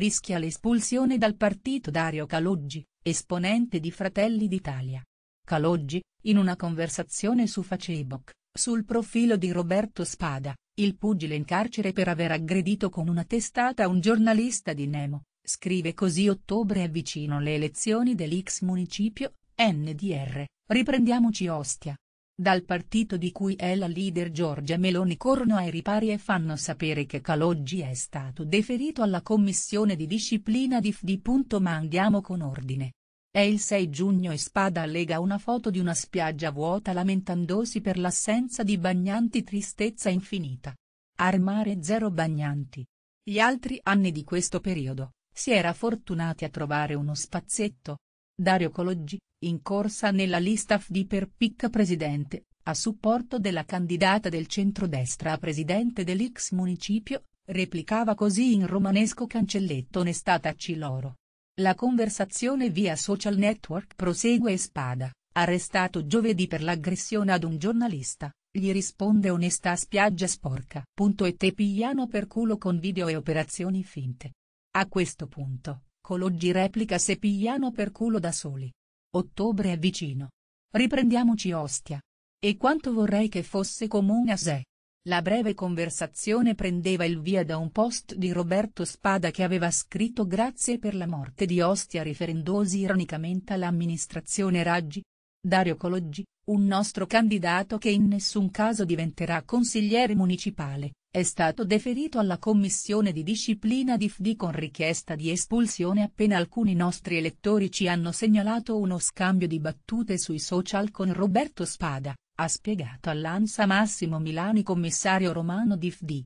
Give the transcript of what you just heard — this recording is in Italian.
rischia l'espulsione dal partito Dario Caloggi, esponente di Fratelli d'Italia. Caloggi, in una conversazione su Facebook, sul profilo di Roberto Spada, il pugile in carcere per aver aggredito con una testata un giornalista di Nemo, scrive così ottobre avvicino le elezioni dell'ex municipio, NDR, riprendiamoci Ostia, dal partito di cui è la leader Giorgia Meloni corno ai ripari e fanno sapere che Caloggi è stato deferito alla commissione di disciplina di FD. Ma andiamo con ordine. È il 6 giugno e Spada allega una foto di una spiaggia vuota lamentandosi per l'assenza di bagnanti tristezza infinita. Armare zero bagnanti. Gli altri anni di questo periodo, si era fortunati a trovare uno spazzetto, Dario Cologgi, in corsa nella lista FD per picca presidente, a supporto della candidata del centrodestra a presidente dell'ex municipio, replicava così in romanesco cancelletto onestataci Ciloro. La conversazione via social network prosegue e Spada, arrestato giovedì per l'aggressione ad un giornalista, gli risponde onesta spiaggia sporca. E te pigliano per culo con video e operazioni finte. A questo punto, Cologgi replica se pigliano per culo da soli. Ottobre è vicino. Riprendiamoci Ostia. E quanto vorrei che fosse comune a sé. La breve conversazione prendeva il via da un post di Roberto Spada che aveva scritto grazie per la morte di Ostia riferendosi ironicamente all'amministrazione Raggi, Dario Cologgi, un nostro candidato che in nessun caso diventerà consigliere municipale, è stato deferito alla commissione di disciplina di FD con richiesta di espulsione appena alcuni nostri elettori ci hanno segnalato uno scambio di battute sui social con Roberto Spada, ha spiegato all'Ansa Massimo Milani commissario romano di FD,